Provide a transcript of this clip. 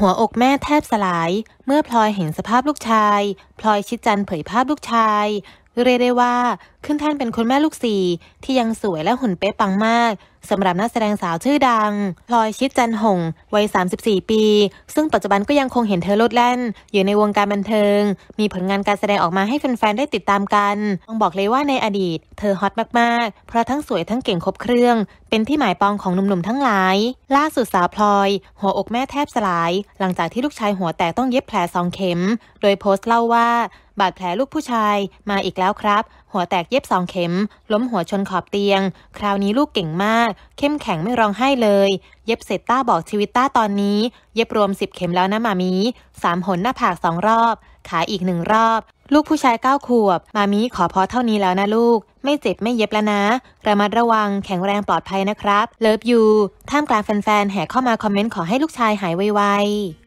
หัวอกแม่แทบสลายเมื่อพลอยเห็นสภาพลูกชาย พลอยชิดจันเผยภาพลูกชายเรียกได้ว่าขึ้นแท่นเป็นคุณแม่ลูกสี่ ที่ยังสวยและหุ่นเป๊ะปังมากสำหรับนักแสดงสาวชื่อดัง พลอยชิดจันหงวัย34 ปี ซึ่งปัจจุบันก็ยังคงเห็นเธอโลดแล่น อยู่ในวงการบันเทิง มีผลงานการแสดงออกมาให้แฟนๆได้ติดตามกันต้องบอกเลยว่าในอดีต เธอฮอตมาก ๆเพราะทั้งสวยทั้งเก่งครบเครื่อง เป็นที่หมายปองของหนุ่มๆทั้งหลาย ล่าสุดสาวพลอยหัวอกแม่แทบสลาย หลังจากที่ลูกชายหัวแตกต้องเย็บแผลสองเข็มโดยโพสต์เล่าว่าบาดแผลลูกผู้ชายมาอีกแล้วครับ หัวแตกเย็บสองเข็ม ล้มหัวชนขอบเตียง คราวนี้ลูกเก่งมาก เข้มแข็งไม่ร้องไห้เลย เย็บเสร็จต้าบอกชีวิตต้าตอนนี้ เย็บรวมสิบเข็มแล้วนะมามีสามหนหน้าผากสองรอบ ขาอีกหนึ่งรอบ ลูกผู้ชายเก้าขวบ มามีขอพอเท่านี้แล้วนะลูก ไม่เจ็บไม่เย็บแล้วนะระมัดระวังแข็งแรงปลอดภัยนะครับเลิฟยูท่ามกลางแฟนๆแห่เข้ามาคอมเมนต์ขอให้ลูกชายหายไวๆ